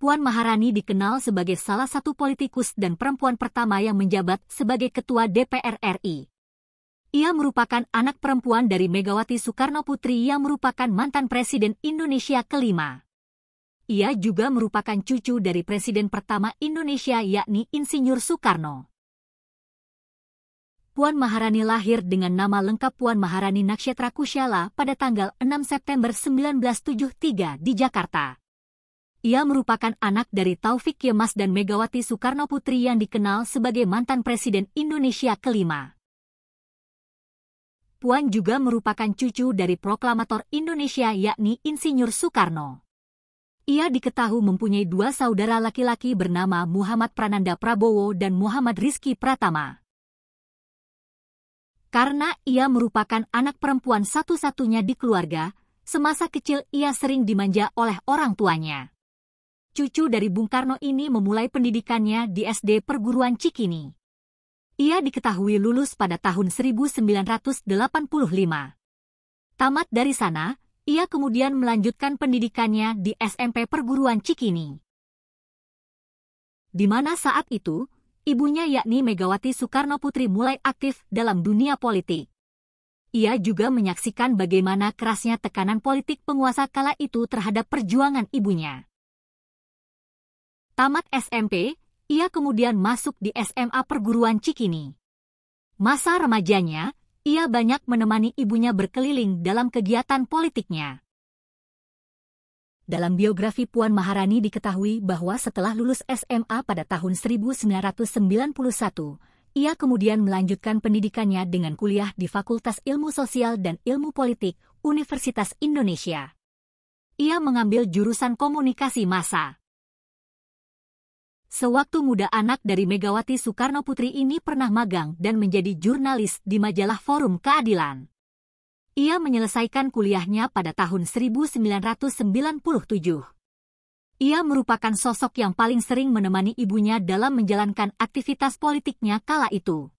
Puan Maharani dikenal sebagai salah satu politikus dan perempuan pertama yang menjabat sebagai Ketua DPR RI. Ia merupakan anak perempuan dari Megawati Soekarno Putri yang merupakan mantan Presiden Indonesia kelima. Ia juga merupakan cucu dari Presiden pertama Indonesia yakni Insinyur Soekarno. Puan Maharani lahir dengan nama lengkap Puan Maharani Nakshetra Kusyala pada tanggal 6 September 1973 di Jakarta. Ia merupakan anak dari Taufik Yemas dan Megawati Soekarno Putri yang dikenal sebagai mantan Presiden Indonesia kelima. Puan juga merupakan cucu dari proklamator Indonesia yakni Insinyur Soekarno. Ia diketahui mempunyai dua saudara laki-laki bernama Muhammad Prananda Prabowo dan Muhammad Rizky Pratama. Karena ia merupakan anak perempuan satu-satunya di keluarga, semasa kecil ia sering dimanja oleh orang tuanya cucu dari Bung Karno ini memulai pendidikannya di SD Perguruan Cikini. Ia diketahui lulus pada tahun 1985. Tamat dari sana, ia kemudian melanjutkan pendidikannya di SMP Perguruan Cikini. Di mana saat itu, ibunya yakni Megawati Soekarno Putri mulai aktif dalam dunia politik. Ia juga menyaksikan bagaimana kerasnya tekanan politik penguasa kala itu terhadap perjuangan ibunya. Tamat SMP, ia kemudian masuk di SMA Perguruan Cikini. Masa remajanya, ia banyak menemani ibunya berkeliling dalam kegiatan politiknya. Dalam biografi Puan Maharani diketahui bahwa setelah lulus SMA pada tahun 1991, ia kemudian melanjutkan pendidikannya dengan kuliah di Fakultas Ilmu Sosial dan Ilmu Politik Universitas Indonesia. Ia mengambil jurusan komunikasi massa. Sewaktu muda anak dari Megawati Soekarno Putri ini pernah magang dan menjadi jurnalis di majalah Forum Keadilan. Ia menyelesaikan kuliahnya pada tahun 1997. Ia merupakan sosok yang paling sering menemani ibunya dalam menjalankan aktivitas politiknya kala itu.